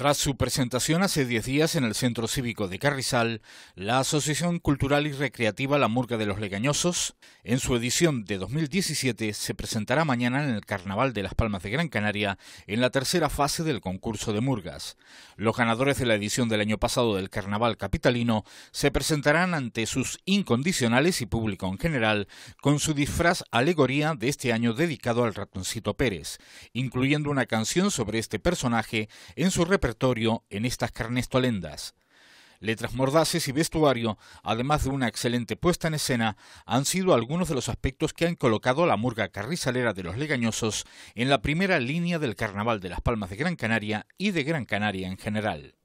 Tras su presentación hace 10 días en el Centro Cívico de Carrizal, la Asociación Cultural y Recreativa La Murga de los Legañosos, en su edición de 2017, se presentará mañana en el Carnaval de las Palmas de Gran Canaria, en la tercera fase del concurso de murgas. Los ganadores de la edición del año pasado del Carnaval Capitalino se presentarán ante sus incondicionales y público en general con su disfraz alegoría de este año dedicado al ratoncito Pérez, incluyendo una canción sobre este personaje en su representación en estas carnes Letras mordaces y vestuario, además de una excelente puesta en escena, han sido algunos de los aspectos que han colocado a la murga carrizalera de los legañosos en la primera línea del Carnaval de las Palmas de Gran Canaria y de Gran Canaria en general.